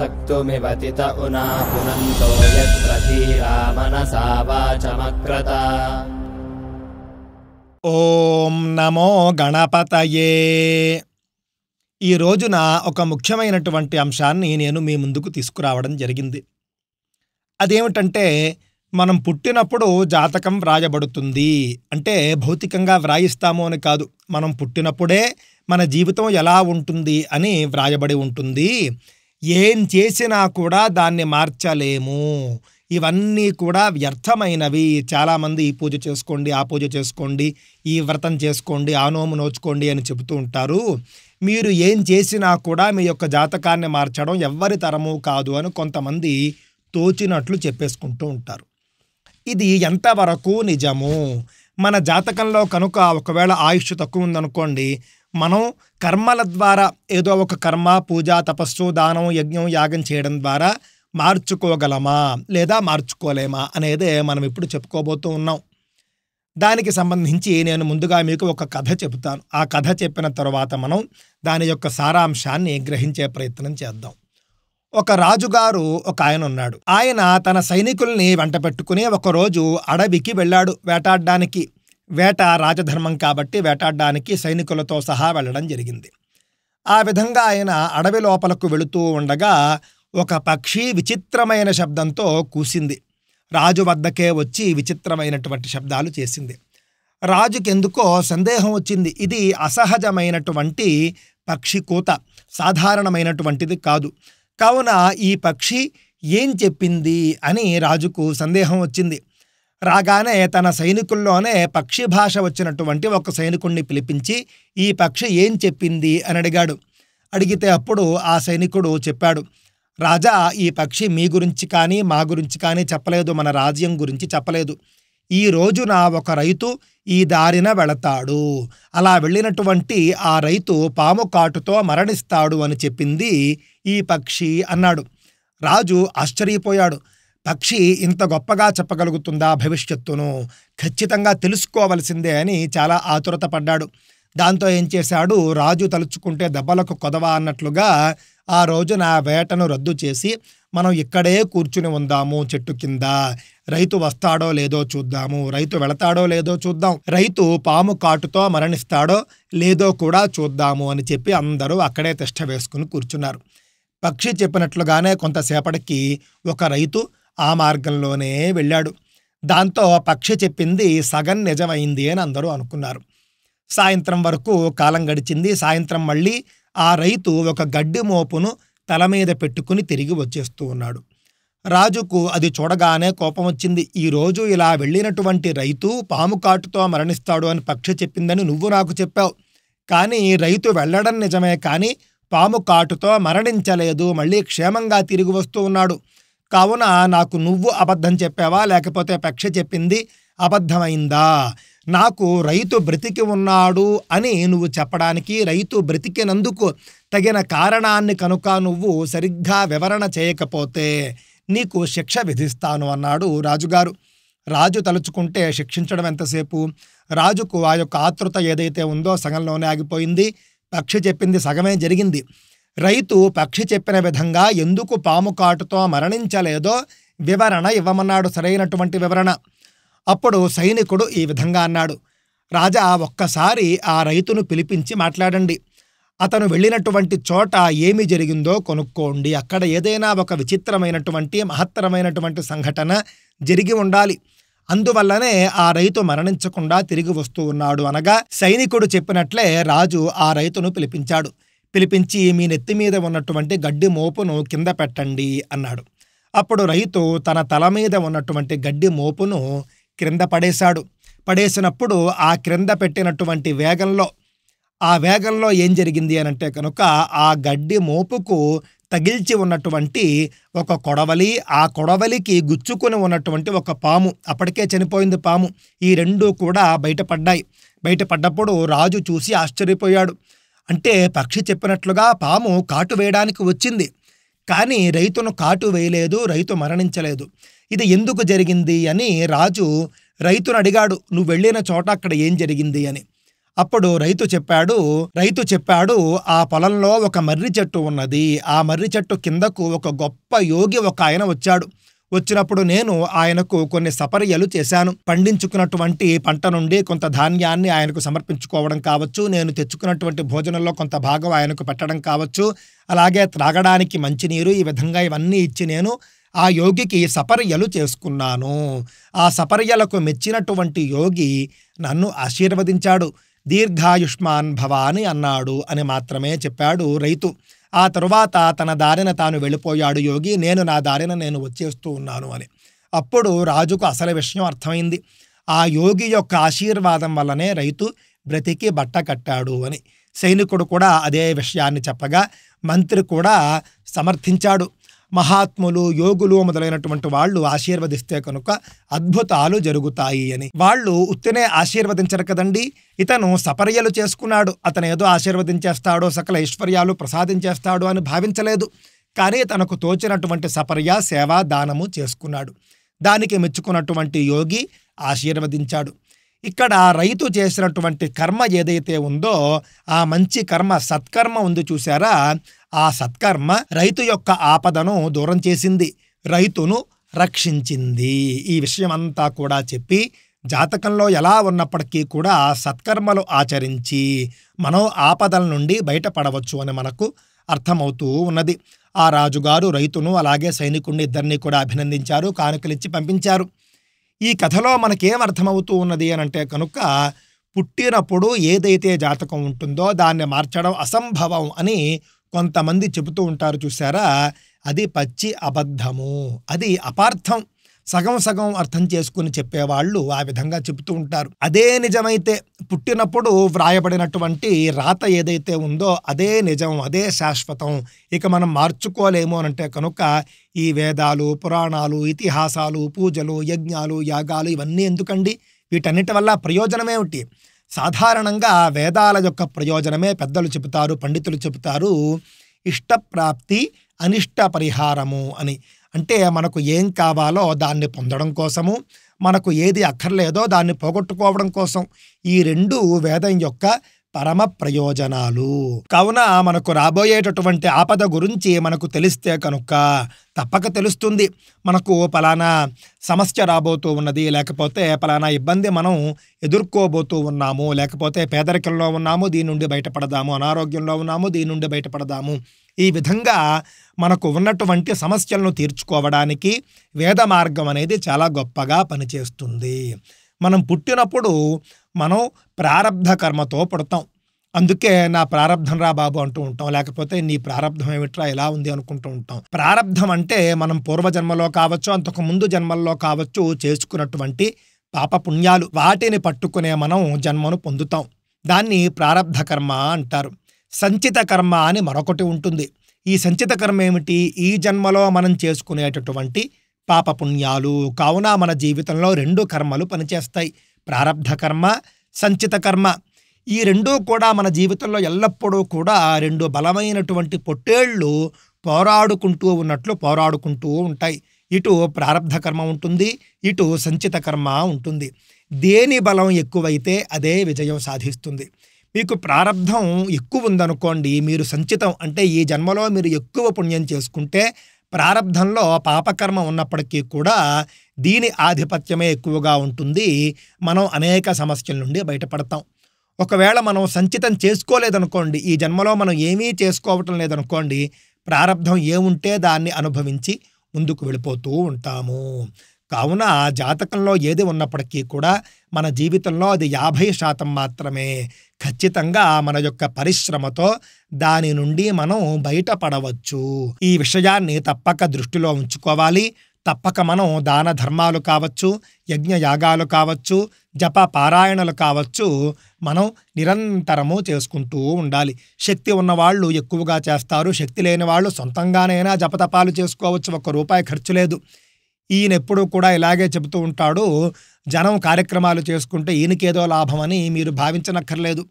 సక్తుమివతిత उना ఓం నమో గణపతయే ఈ రోజున ఒక ముఖ్యమైనటువంటి అంశాన్ని నేను మీ ముందుకు తీసుకురావడం జరిగింది అదేమిటంటే మనం పుట్టినప్పుడు జాతకం వ్రాయబడుతుంది అంటే భౌతికంగా వ్రాయిస్తాము అని కాదు మనం పుట్టినప్పుడే మన జీవితం ఎలా ఉంటుంది అని వ్రాయబడి ఉంటుంది ఏం చేసినా కూడా దాన్ని మార్చలేము ఇవన్నీ కూడా వ్యర్థమైనవి చాలామంది ఈ పూజ చేసుకోండి ఆ పూజ చేసుకోండి ఈ వ్రతం చేసుకోండి ఆ నోము నోచుకోండి అని చెబుతూ ఉంటారు మీరు ఏం చేసినా కూడా మీ యొక్క జాతకాన్ని మార్చడం ఎవ్వరి తరము కాదు అని కొంతమంది తోచినట్లు చెప్పేసుకుంటూ ఉంటారు ఇది ఎంతవరకు నిజము మన జాతకంలో కనుక ఒకవేళ ఆయుష్ తక్కువ ఉందనుకోండి మనం కర్మల ద్వారా ఏదో ఒక కర్మ పూజ తపస్సు దానం యజ్ఞం యాగం చేయడం ద్వారా మార్చుకోగలమా లేదా మార్చుకోలేమా అనేది మనం ఇప్పుడు చెప్పుకోబోతూ ఉన్నాం దానికి సంబంధించి నేను ముందుగా మీకు ఒక కథ చెబుతాను ఆ కథ చెప్పిన తర్వాత మనం దాని యొక్క సారాంశాన్ని గ్రహించే ప్రయత్నం చేద్దాం ఒక రాజుగారు ఒక ఆయన ఉన్నాడు ఆయన తన సైనికుల్ని వెంట పెట్టుకుని ఒకరోజు అడవికి వెళ్ళాడు వేటాడడానికి వేట రాజధర్మం కాబట్టి వేటాడడానికి సైనికులతో సహా వెళ్ళడం జరిగింది ఆ విధంగా ఆయన అడవి లోపలకు వెళుతూ ఉండగా ఒక పక్షి విచిత్రమైన శబ్దంతో కూసింది రాజు వద్దకే వచ్చి విచిత్రమైనటువంటి శబ్దాలు చేసింది రాజుకెందుకో సందేహం వచ్చింది ఇది అసహజమైనటువంటి పక్షి కూత సాధారణమైనటువంటిది కాదు కావున ఈ పక్షి ఏం చెప్పింది అని రాజుకు సందేహం వచ్చింది రాగానే తన సైనికుల్లోనే పక్షి భాష వచ్చినటువంటి ఒక సైనికుణ్ణి పిలిపించి ఈ పక్షి ఏం చెప్పింది అని అడిగాడు అడిగితే అప్పుడు ఆ సైనికుడు చెప్పాడు రాజా ఈ పక్షి మీ గురించి కానీ మా గురించి కానీ చెప్పలేదు మన రాజ్యం గురించి చెప్పలేదు ఈ రోజున ఒక రైతు ఈ దారిన వెళతాడు అలా వెళ్ళినటువంటి ఆ రైతు పాము కాటుతో మరణిస్తాడు అని చెప్పింది ఈ పక్షి అన్నాడు రాజు ఆశ్చర్యపోయాడు పక్షి ఇంత గొప్పగా చెప్పగలుగుతుందా భవిష్యత్తును ఖచ్చితంగా తెలుసుకోవలసిందే అని చాలా ఆతురత పడ్డాడు దాంతో ఏం చేశాడు రాజు తలుచుకుంటే దెబ్బలకు కొదవా అన్నట్లుగా ఆ రోజు నా వేటను రద్దు చేసి మనం ఇక్కడే కూర్చుని ఉందాము చెట్టు కింద రైతు వస్తాడో లేదో చూద్దాము రైతు వెళతాడో లేదో చూద్దాం రైతు పాము కాటుతో మరణిస్తాడో లేదో కూడా చూద్దాము అని చెప్పి అందరూ అక్కడే తిష్ట వేసుకుని కూర్చున్నారు పక్షి చెప్పినట్లుగానే కొంతసేపటికి ఒక రైతు ఆ మార్గంలోనే వెళ్ళాడు దాంతో పక్షి చెప్పింది సగం నిజమైంది అని అందరూ అనుకున్నారు సాయంత్రం వరకు కాలం గడిచింది సాయంత్రం మళ్ళీ ఆ రైతు ఒక గడ్డి మోపును తల మీద పెట్టుకుని తిరిగి వచ్చేస్తూ ఉన్నాడు రాజుకు అది చూడగానే కోపం వచ్చింది ఈరోజు ఇలా వెళ్ళినటువంటి రైతు పాము కాటుతో మరణిస్తాడు అని పక్షి చెప్పిందని నువ్వు నాకు చెప్పావు కానీ రైతు వెళ్ళడం నిజమే కానీ పాము కాటుతో మరణించలేదు మళ్ళీ క్షేమంగా తిరిగి వస్తూ ఉన్నాడు కావున నాకు నువ్వు అబద్ధం చెప్పావా లేకపోతే పక్షి చెప్పింది అబద్ధమైందా నాకు రైతు బ్రతికి ఉన్నాడు అని నువ్వు చెప్పడానికి రైతు బ్రతికినందుకు తగిన కారణాన్ని కనుక నువ్వు సరిగ్గా వివరణ చేయకపోతే నీకు శిక్ష విధిస్తాను అన్నాడు రాజుగారు రాజు తలుచుకుంటే శిక్షించడం ఎంతసేపు రాజుకు ఆ యొక్క ఆతృత ఏదైతే ఉందో సగంలోనే ఆగిపోయింది పక్షి చెప్పింది సగమే జరిగింది రైతు పక్షి చెప్పిన విధంగా ఎందుకు పాము కాటుతో మరణించలేదో వివరణ ఇవ్వమన్నాడు సరైనటువంటి వివరణ అప్పుడు సైనికుడు ఈ విధంగా అన్నాడు రాజా ఒక్కసారి ఆ రైతును పిలిపించి మాట్లాడండి అతను వెళ్ళినటువంటి చోట ఏమి జరిగిందో కొనుక్కోండి అక్కడ ఏదైనా ఒక విచిత్రమైనటువంటి మహత్తరమైనటువంటి సంఘటన జరిగి ఉండాలి అందువల్లనే ఆ రైతు మరణించకుండా తిరిగి వస్తూ ఉన్నాడు అనగా సైనికుడు చెప్పినట్లే రాజు ఆ రైతును పిలిపించాడు పిలిపించి మీ నెత్తి మీద ఉన్నటువంటి గడ్డి మోపును కింద పెట్టండి అన్నాడు అప్పుడు రైతు తన తల మీద ఉన్నటువంటి గడ్డి మోపును క్రింద పడేశాడు పడేసినప్పుడు ఆ క్రింద పెట్టినటువంటి వేగంలో ఆ వేగంలో ఏం జరిగింది అని అంటే కనుక ఆ గడ్డి మోపుకు తగిల్చి ఉన్నటువంటి ఒక కొడవలి ఆ కొడవలికి గుచ్చుకొని ఉన్నటువంటి ఒక పాము అప్పటికే చనిపోయింది పాము ఈ రెండూ కూడా బయటపడ్డాయి బయటపడ్డప్పుడు రాజు చూసి ఆశ్చర్యపోయాడు అంటే పక్షి చెప్పినట్లుగా పాము కాటు వేయడానికి వచ్చింది కానీ రైతును కాటు వేయలేదు రైతు మరణించలేదు ఇది ఎందుకు జరిగింది అని రాజు రైతును అడిగాడు నువ్వు వెళ్ళిన చోట అక్కడ ఏం జరిగింది అని అప్పుడు రైతు చెప్పాడు రైతు చెప్పాడు ఆ పొలంలో ఒక మర్రి చెట్టు ఉన్నది ఆ మర్రి చెట్టు కిందకు ఒక గొప్ప యోగి ఒక ఆయన వచ్చాడు వచ్చినప్పుడు నేను ఆయనకు కొన్ని సపర్యలు చేశాను పండించుకున్నటువంటి పంట నుండి కొంత ధాన్యాన్ని ఆయనకు సమర్పించుకోవడం కావచ్చు నేను తెచ్చుకున్నటువంటి భోజనంలో కొంత భాగం ఆయనకు పెట్టడం కావచ్చు అలాగే త్రాగడానికి మంచినీరు ఈ విధంగా ఇవన్నీ ఇచ్చి నేను ఆ యోగికి సపర్యలు చేసుకున్నాను ఆ సపర్యలకు మెచ్చినటువంటి యోగి నన్ను ఆశీర్వదించాడు దీర్ఘాయుష్మాన్ భవాని అన్నాడు అని మాత్రమే చెప్పాడు రైతు ఆ తరువాత తన దారిన తాను వెళ్ళిపోయాడు యోగి నేను నా దారిన నేను వచ్చేస్తూ ఉన్నాను అని అప్పుడు రాజుకు అసలు విషయం అర్థమైంది ఆ యోగి యొక్క ఆశీర్వాదం వల్లనే రైతు బ్రతికి బట్ట కట్టాడు అని సైనికుడు కూడా అదే విషయాన్ని చెప్పగా మంత్రి కూడా సమర్థించాడు మహాత్ములు యోగులు మొదలైనటువంటి వాళ్ళు ఆశీర్వదిస్తే కనుక అద్భుతాలు జరుగుతాయి అని వాళ్ళు ఉత్తినే ఆశీర్వదించరు కదండి ఇతను సపర్యలు చేసుకున్నాడు అతను ఏదో ఆశీర్వదించేస్తాడో సకల ఐశ్వర్యాలు ప్రసాదించేస్తాడు అని భావించలేదు కానీ తనకు తోచినటువంటి సపర్య సేవా దానము చేసుకున్నాడు దానికి మెచ్చుకున్నటువంటి యోగి ఆశీర్వదించాడు ఇక్కడ రైతు చేసినటువంటి కర్మ ఏదైతే ఉందో ఆ మంచి కర్మ సత్కర్మ ఉంది చూసారా ఆ సత్కర్మ రైతు యొక్క ఆపదను దూరం చేసింది రైతును రక్షించింది ఈ విషయమంతా కూడా చెప్పి జాతకంలో ఎలా ఉన్నప్పటికీ కూడా సత్కర్మలు ఆచరించి మనం ఆపదల నుండి బయటపడవచ్చు అని మనకు అర్థమవుతూ ఉన్నది ఆ రాజుగారు రైతును అలాగే సైనికుడిని ఇద్దరిని కూడా అభినందించారు కానుకలిచ్చి పంపించారు ఈ కథలో మనకేం అర్థమవుతూ ఉన్నది అని అంటే కనుక పుట్టినప్పుడు ఏదైతే జాతకం ఉంటుందో దాన్ని మార్చడం అసంభవం అని కొంతమంది చెబుతూ ఉంటారు చూసారా అది పచ్చి అబద్ధము అది అపార్థం సగం సగం అర్థం చేసుకుని చెప్పేవాళ్ళు ఆ విధంగా చెబుతూ ఉంటారు అదే నిజమైతే పుట్టినప్పుడు వ్రాయబడినటువంటి రాత ఏదైతే ఉందో అదే నిజం అదే శాశ్వతం ఇక మనం మార్చుకోలేము అనంటే కనుక ఈ వేదాలు పురాణాలు ఇతిహాసాలు పూజలు యజ్ఞాలు యాగాలు ఇవన్నీ ఎందుకండి వీటన్నిటి వల్ల ప్రయోజనమేమిటి సాధారణంగా వేదాల యొక్క ప్రయోజనమే పెద్దలు చెబుతారు పండితులు చెబుతారు ఇష్టప్రాప్తి అనిష్ట పరిహారము అని అంటే మనకు ఏం కావాలో దాన్ని పొందడం కోసము మనకు ఏది అక్కర్లేదో దాన్ని పోగొట్టుకోవడం కోసం ఈ రెండు వేదం యొక్క పరమ ప్రయోజనాలు కావున మనకు రాబోయేటటువంటి ఆపద గురించి మనకు తెలిస్తే కనుక తప్పక తెలుస్తుంది మనకు పలానా సమస్య రాబోతూ ఉన్నది లేకపోతే పలానా ఇబ్బంది మనం ఎదుర్కోబోతూ ఉన్నాము లేకపోతే పేదరికంలో ఉన్నాము దీని నుండి బయటపడదాము అనారోగ్యంలో ఉన్నాము దీని నుండి బయటపడదాము ఈ విధంగా మనకు ఉన్నటువంటి సమస్యలను తీర్చుకోవడానికి వేద మార్గం అనేది చాలా గొప్పగా పనిచేస్తుంది మనం పుట్టినప్పుడు మనం ప్రారంధ కర్మతో పుడతాం అందుకే నా ప్రారంధం రా బాబు అంటూ ఉంటాం లేకపోతే నీ ప్రారంధం ఏమిట్రా ఎలా ఉంది అనుకుంటూ ఉంటాం ప్రారంధం అంటే మనం పూర్వజన్మలో కావచ్చు అంతకు ముందు జన్మల్లో కావచ్చు చేసుకున్నటువంటి పాప పుణ్యాలు వాటిని పట్టుకునే మనం జన్మను పొందుతాం దాన్ని ప్రారంధ కర్మ అంటారు సంచిత కర్మ అని మరొకటి ఉంటుంది ఈ సంచిత కర్మ ఏమిటి ఈ జన్మలో మనం చేసుకునేటటువంటి పాపపుణ్యాలు కావున మన జీవితంలో రెండు కర్మలు పనిచేస్తాయి ప్రారంధ కర్మ సంచిత కర్మ ఈ రెండూ కూడా మన జీవితంలో ఎల్లప్పుడూ కూడా రెండు బలమైనటువంటి పొట్టేళ్ళు పోరాడుకుంటూ ఉన్నట్లు పోరాడుకుంటూ ఉంటాయి ఇటు ప్రారంధ కర్మ ఉంటుంది ఇటు సంచిత కర్మ ఉంటుంది దేని బలం ఎక్కువైతే అదే విజయం సాధిస్తుంది మీకు ప్రారంధం ఎక్కువ ఉందనుకోండి మీరు సంచితం అంటే ఈ జన్మలో మీరు ఎక్కువ పుణ్యం చేసుకుంటే ప్రారంధంలో పాపకర్మ ఉన్నప్పటికీ కూడా దీని ఆధిపత్యమే ఎక్కువగా ఉంటుంది మనం అనేక సమస్యల నుండి బయటపడతాం ఒకవేళ మనం సంచితం చేసుకోలేదనుకోండి ఈ జన్మలో మనం ఏమీ చేసుకోవటం లేదనుకోండి ప్రారంధం ఏముంటే దాన్ని అనుభవించి ముందుకు వెళ్ళిపోతూ ఉంటాము కావున ఆ జాతకంలో ఏది ఉన్నప్పటికీ కూడా మన జీవితంలో అది యాభై శాతం మాత్రమే ఖచ్చితంగా మన యొక్క పరిశ్రమతో దాని నుండి మనం బయటపడవచ్చు ఈ విషయాన్ని తప్పక దృష్టిలో ఉంచుకోవాలి తప్పక మనం దాన ధర్మాలు కావచ్చు యజ్ఞ యాగాలు కావచ్చు జప పారాయణలు కావచ్చు మనం నిరంతరము చేసుకుంటూ ఉండాలి శక్తి ఉన్నవాళ్ళు ఎక్కువగా చేస్తారు శక్తి లేని వాళ్ళు సొంతంగానైనా జపతపాలు చేసుకోవచ్చు ఒక్క రూపాయి ఖర్చు లేదు ఈయన ఎప్పుడూ కూడా ఇలాగే చెబుతూ ఉంటాడు జనం కార్యక్రమాలు చేసుకుంటే ఈయనకేదో లాభమని మీరు భావించనక్కర్లేదు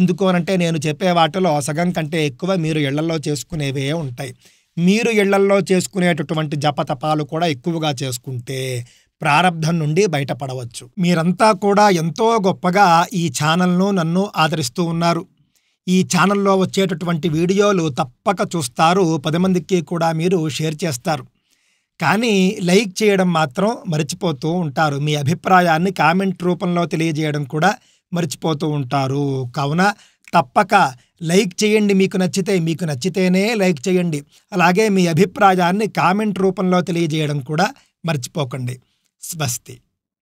ఎందుకు అనంటే నేను చెప్పే వాటిలో సగం కంటే ఎక్కువ మీరు ఇళ్లలో చేసుకునేవే ఉంటాయి మీరు ఇళ్లల్లో చేసుకునేటటువంటి జపతపాలు కూడా ఎక్కువగా చేసుకుంటే ప్రారంధం నుండి బయటపడవచ్చు మీరంతా కూడా ఎంతో గొప్పగా ఈ ఛానల్ను నన్ను ఆదరిస్తూ ఉన్నారు ఈ ఛానల్లో వచ్చేటటువంటి వీడియోలు తప్పక చూస్తారు పది మందికి కూడా మీరు షేర్ చేస్తారు కానీ లైక్ చేయడం మాత్రం మర్చిపోతూ ఉంటారు మీ అభిప్రాయాన్ని కామెంట్ రూపంలో తెలియజేయడం కూడా మర్చిపోతూ ఉంటారు కావున తప్పక లైక్ చేయండి మీకు నచ్చితే మీకు నచ్చితేనే లైక్ చేయండి అలాగే మీ అభిప్రాయాన్ని కామెంట్ రూపంలో తెలియజేయడం కూడా మర్చిపోకండి స్వస్తి